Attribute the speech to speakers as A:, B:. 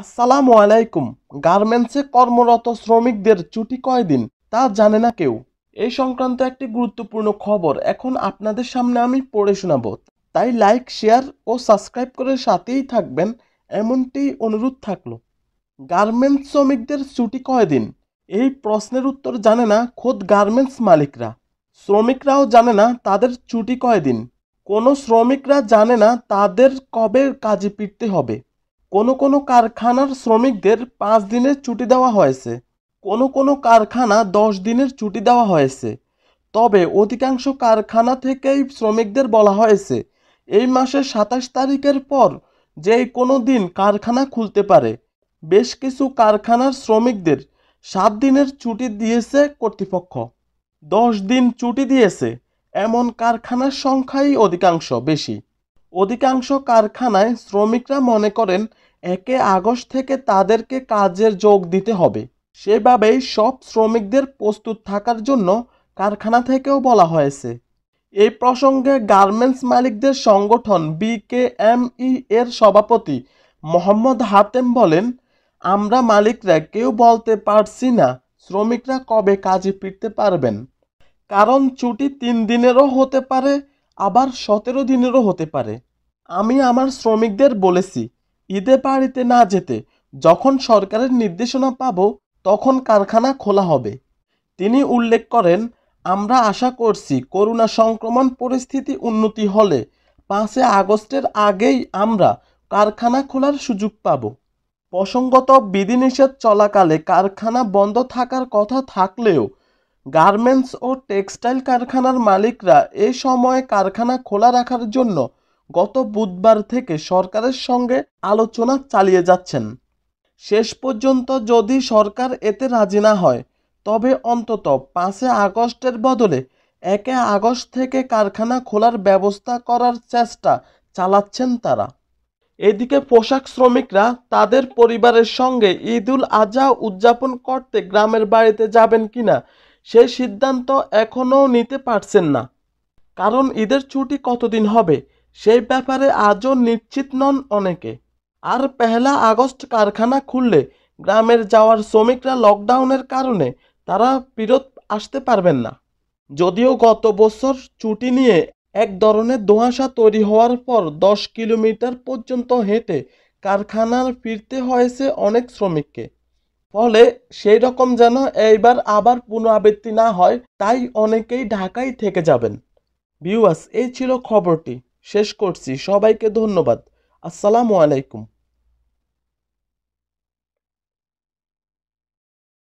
A: আসসালামু আলাইকুম গার্মেন্টসে কর্মরত শ্রমিকদের ছুটি কয়দিন তা জানে না কেউ এই সংক্রান্ত একটি গুরুত্বপূর্ণ খবর এখন আপনাদের সামনে আমি পড়ে শোনাব তাই লাইক শেয়ার ও সাবস্ক্রাইব করে সাথেই থাকবেন এমনটি অনুরোধ থাকলো গার্মেন্টস শ্রমিকদের ছুটি কয়দিন এই প্রশ্নের উত্তর জানে না খোদ গার্মেন্টস মালিকরা শ্রমিকরাও জানে না তাদের ছুটি কয়দিন কোনো শ্রমিকরা জানে না তাদের কবে কাজে ফিরতে হবে কোনো কোনো কারখানার শ্রমিকদের পাঁচ দিনের ছুটি দেওয়া হয়েছে কোনো কোনো কারখানা দশ দিনের ছুটি দেওয়া হয়েছে তবে অধিকাংশ কারখানা থেকেই শ্রমিকদের বলা হয়েছে এই মাসের সাতাশ তারিখের পর যে কোনো দিন কারখানা খুলতে পারে বেশ কিছু কারখানার শ্রমিকদের সাত দিনের ছুটি দিয়েছে কর্তৃপক্ষ দশ দিন ছুটি দিয়েছে এমন কারখানার সংখ্যাই অধিকাংশ বেশি অধিকাংশ কারখানায় শ্রমিকরা মনে করেন একে আগস্ট থেকে তাদেরকে কাজের যোগ দিতে হবে সেভাবেই সব শ্রমিকদের প্রস্তুত থাকার জন্য কারখানা থেকেও বলা হয়েছে এই প্রসঙ্গে গার্মেন্টস মালিকদের সংগঠন বিকেএমই এর সভাপতি মোহাম্মদ হাতেম বলেন আমরা মালিকরা কেউ বলতে পারছি না শ্রমিকরা কবে কাজে ফিরতে পারবেন কারণ ছুটি তিন দিনেরও হতে পারে আবার সতেরো দিনেরও হতে পারে আমি আমার শ্রমিকদের বলেছি ঈদে বাড়িতে না যেতে যখন সরকারের নির্দেশনা পাব তখন কারখানা খোলা হবে তিনি উল্লেখ করেন আমরা আশা করছি করোনা সংক্রমণ পরিস্থিতি উন্নতি হলে পাঁচে আগস্টের আগেই আমরা কারখানা খোলার সুযোগ পাব প্রসঙ্গত বিধিনিষেধ চলাকালে কারখানা বন্ধ থাকার কথা থাকলেও গার্মেন্টস ও টেক্সটাইল কারখানার মালিকরা এ সময়ে কারখানা খোলা রাখার জন্য গত বুধবার থেকে সরকারের সঙ্গে আলোচনা চালিয়ে যাচ্ছেন শেষ পর্যন্ত যদি সরকার এতে রাজি না হয় তবে অন্তত পাঁচে আগস্টের বদলে একে আগস্ট থেকে কারখানা খোলার ব্যবস্থা করার চেষ্টা চালাচ্ছেন তারা এদিকে পোশাক শ্রমিকরা তাদের পরিবারের সঙ্গে ঈদুল আজহা উদযাপন করতে গ্রামের বাড়িতে যাবেন কিনা সেই সিদ্ধান্ত এখনও নিতে পারছেন না কারণ ঈদের ছুটি কতদিন হবে সেই ব্যাপারে আজও নিশ্চিত নন অনেকে আর পহেলা আগস্ট কারখানা খুললে গ্রামের যাওয়ার শ্রমিকরা লকডাউনের কারণে তারা ফিরত আসতে পারবেন না যদিও গত বছর ছুটি নিয়ে এক ধরনের দোয়াশা তৈরি হওয়ার পর দশ কিলোমিটার পর্যন্ত হেঁটে কারখানার ফিরতে হয়েছে অনেক শ্রমিককে ফলে সেই রকম যেন এইবার আবার পুনরাবৃত্তি না হয় তাই অনেকেই ঢাকায় থেকে যাবেন ভিউয়ার্স এই ছিল খবরটি শেষ করছি সবাইকে ধন্যবাদ আসসালামু আলাইকুম